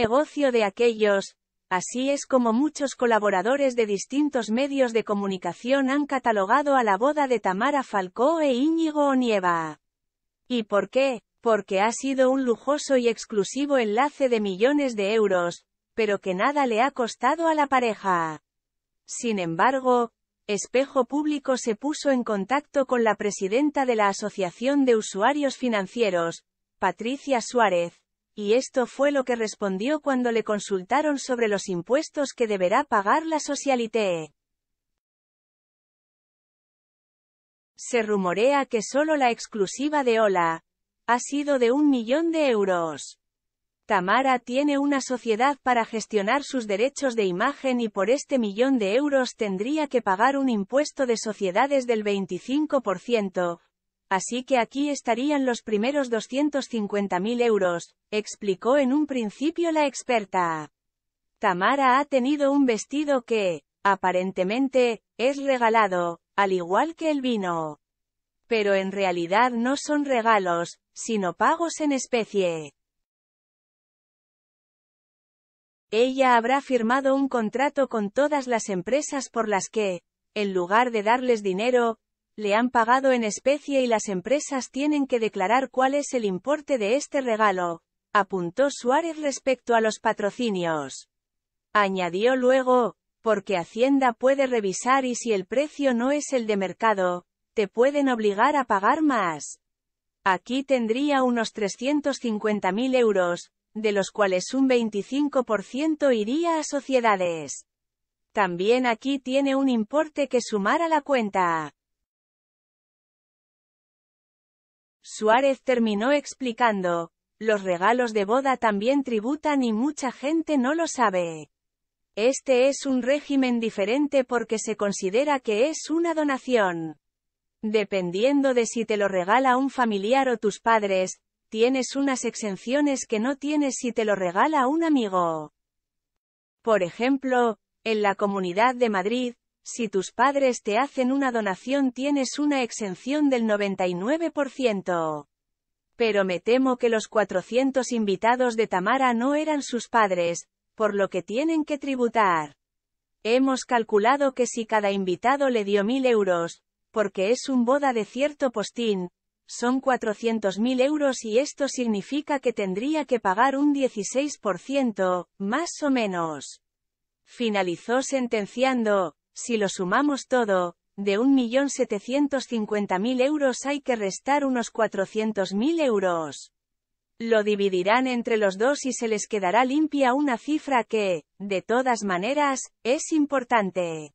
negocio de aquellos, así es como muchos colaboradores de distintos medios de comunicación han catalogado a la boda de Tamara Falcó e Íñigo Onieva. ¿Y por qué? Porque ha sido un lujoso y exclusivo enlace de millones de euros, pero que nada le ha costado a la pareja. Sin embargo, Espejo Público se puso en contacto con la presidenta de la Asociación de Usuarios Financieros, Patricia Suárez, y esto fue lo que respondió cuando le consultaron sobre los impuestos que deberá pagar la Socialité. Se rumorea que solo la exclusiva de Ola ha sido de un millón de euros. Tamara tiene una sociedad para gestionar sus derechos de imagen y por este millón de euros tendría que pagar un impuesto de sociedades del 25%, Así que aquí estarían los primeros 250.000 euros, explicó en un principio la experta. Tamara ha tenido un vestido que, aparentemente, es regalado, al igual que el vino. Pero en realidad no son regalos, sino pagos en especie. Ella habrá firmado un contrato con todas las empresas por las que, en lugar de darles dinero, le han pagado en especie y las empresas tienen que declarar cuál es el importe de este regalo, apuntó Suárez respecto a los patrocinios. Añadió luego, porque Hacienda puede revisar y si el precio no es el de mercado, te pueden obligar a pagar más. Aquí tendría unos 350.000 euros, de los cuales un 25% iría a sociedades. También aquí tiene un importe que sumar a la cuenta. Suárez terminó explicando, los regalos de boda también tributan y mucha gente no lo sabe. Este es un régimen diferente porque se considera que es una donación. Dependiendo de si te lo regala un familiar o tus padres, tienes unas exenciones que no tienes si te lo regala un amigo. Por ejemplo, en la Comunidad de Madrid, si tus padres te hacen una donación tienes una exención del 99%. Pero me temo que los 400 invitados de Tamara no eran sus padres, por lo que tienen que tributar. Hemos calculado que si cada invitado le dio 1.000 euros, porque es un boda de cierto postín, son 400.000 euros y esto significa que tendría que pagar un 16%, más o menos. Finalizó sentenciando, si lo sumamos todo, de 1.750.000 euros hay que restar unos 400.000 euros. Lo dividirán entre los dos y se les quedará limpia una cifra que, de todas maneras, es importante.